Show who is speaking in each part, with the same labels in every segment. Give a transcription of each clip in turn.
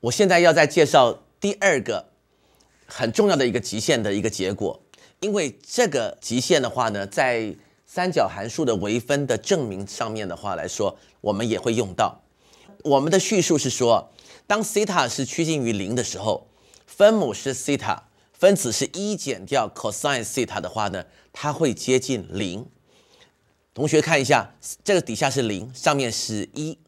Speaker 1: 我现在要再介绍第二个很重要的一个极限的一个结果，因为这个极限的话呢，在三角函数的微分的证明上面的话来说，我们也会用到。我们的叙述是说，当西塔是趋近于零的时候，分母是西塔，分子是一减掉 cosine 西塔的话呢，它会接近零。同学看一下，这个底下是零，上面是一。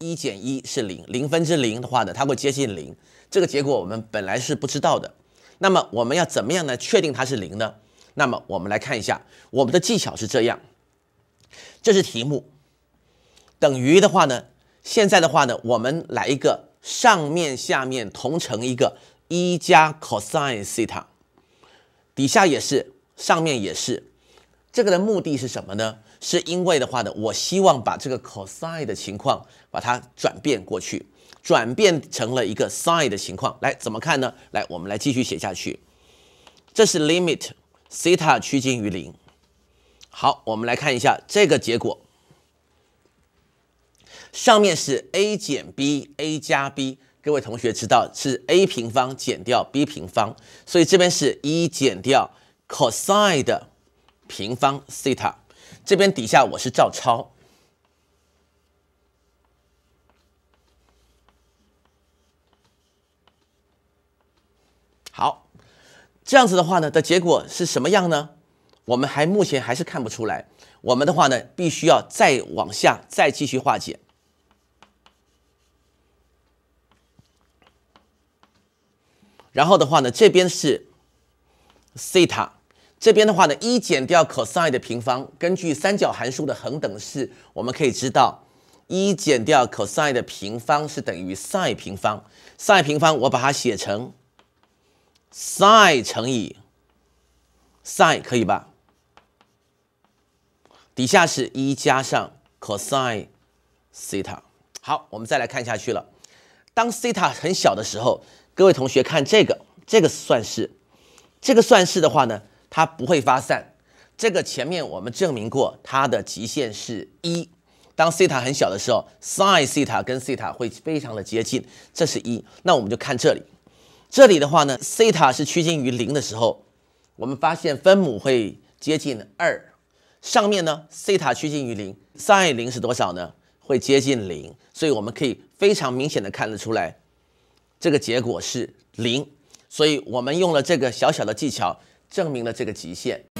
Speaker 1: 一减一是零，零分之零的话呢，它会接近零。这个结果我们本来是不知道的。那么我们要怎么样呢？确定它是零呢？那么我们来看一下，我们的技巧是这样。这是题目，等于的话呢，现在的话呢，我们来一个上面下面同乘一个一加 cosine 西塔，底下也是，上面也是。这个的目的是什么呢？是因为的话呢，我希望把这个 cos 的情况，把它转变过去，转变成了一个 sin 的情况。来，怎么看呢？来，我们来继续写下去。这是 limit 西塔趋近于零。好，我们来看一下这个结果。上面是 a 减 b，a 加 b。各位同学知道是 a 平方减掉 b 平方，所以这边是一减掉 cos 的。平方西塔，这边底下我是照抄。好，这样子的话呢，的结果是什么样呢？我们还目前还是看不出来。我们的话呢，必须要再往下再继续化解。然后的话呢，这边是西塔。这边的话呢，一减掉 cosine 的平方，根据三角函数的恒等式，我们可以知道，一减掉 cosine 的平方是等于 sine 平方，sine 平方我把它写成 sine 乘以 sine，可以吧？底下是一加上 cosine 西塔。好，我们再来看下去了。当西塔很小的时候，各位同学看这个，这个算式，这个算式的话呢。它不会发散，这个前面我们证明过，它的极限是一。当西塔很小的时候，sin 西塔跟西塔会非常的接近，这是一。那我们就看这里，这里的话呢，西塔是趋近于零的时候，我们发现分母会接近二，上面呢西塔趋近于零，sin 零是多少呢？会接近零，所以我们可以非常明显的看得出来，这个结果是零。所以我们用了这个小小的技巧。证明了这个极限。